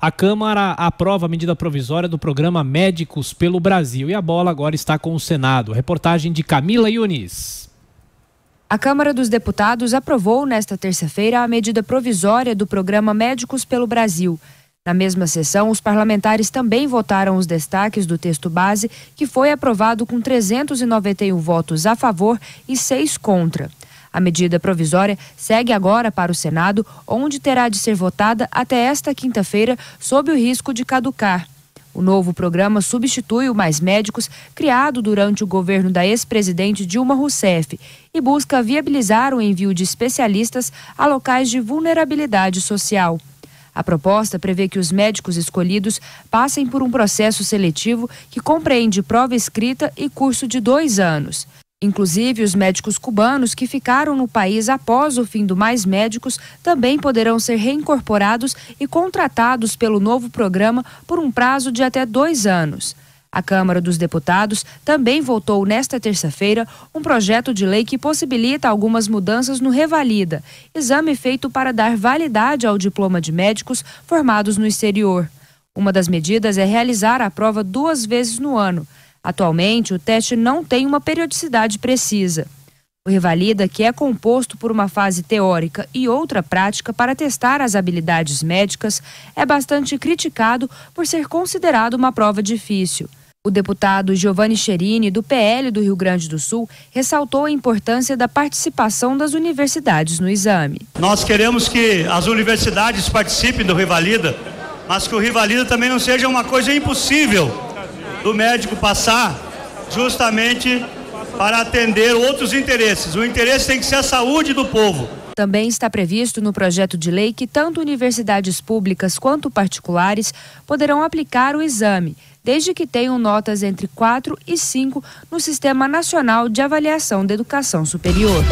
a Câmara aprova a medida provisória do programa Médicos pelo Brasil e a bola agora está com o Senado. Reportagem de Camila Yunis. A Câmara dos Deputados aprovou nesta terça-feira a medida provisória do programa Médicos pelo Brasil. Na mesma sessão, os parlamentares também votaram os destaques do texto base, que foi aprovado com 391 votos a favor e 6 contra. A medida provisória segue agora para o Senado, onde terá de ser votada até esta quinta-feira, sob o risco de caducar. O novo programa substitui o Mais Médicos, criado durante o governo da ex-presidente Dilma Rousseff, e busca viabilizar o envio de especialistas a locais de vulnerabilidade social. A proposta prevê que os médicos escolhidos passem por um processo seletivo que compreende prova escrita e curso de dois anos. Inclusive, os médicos cubanos que ficaram no país após o fim do Mais Médicos também poderão ser reincorporados e contratados pelo novo programa por um prazo de até dois anos. A Câmara dos Deputados também votou nesta terça-feira um projeto de lei que possibilita algumas mudanças no Revalida, exame feito para dar validade ao diploma de médicos formados no exterior. Uma das medidas é realizar a prova duas vezes no ano Atualmente, o teste não tem uma periodicidade precisa. O Revalida, que é composto por uma fase teórica e outra prática para testar as habilidades médicas, é bastante criticado por ser considerado uma prova difícil. O deputado Giovanni Cherini, do PL do Rio Grande do Sul, ressaltou a importância da participação das universidades no exame. Nós queremos que as universidades participem do Rivalida, mas que o Rivalida também não seja uma coisa impossível do médico passar justamente para atender outros interesses. O interesse tem que ser a saúde do povo. Também está previsto no projeto de lei que tanto universidades públicas quanto particulares poderão aplicar o exame, desde que tenham notas entre 4 e 5 no Sistema Nacional de Avaliação da Educação Superior.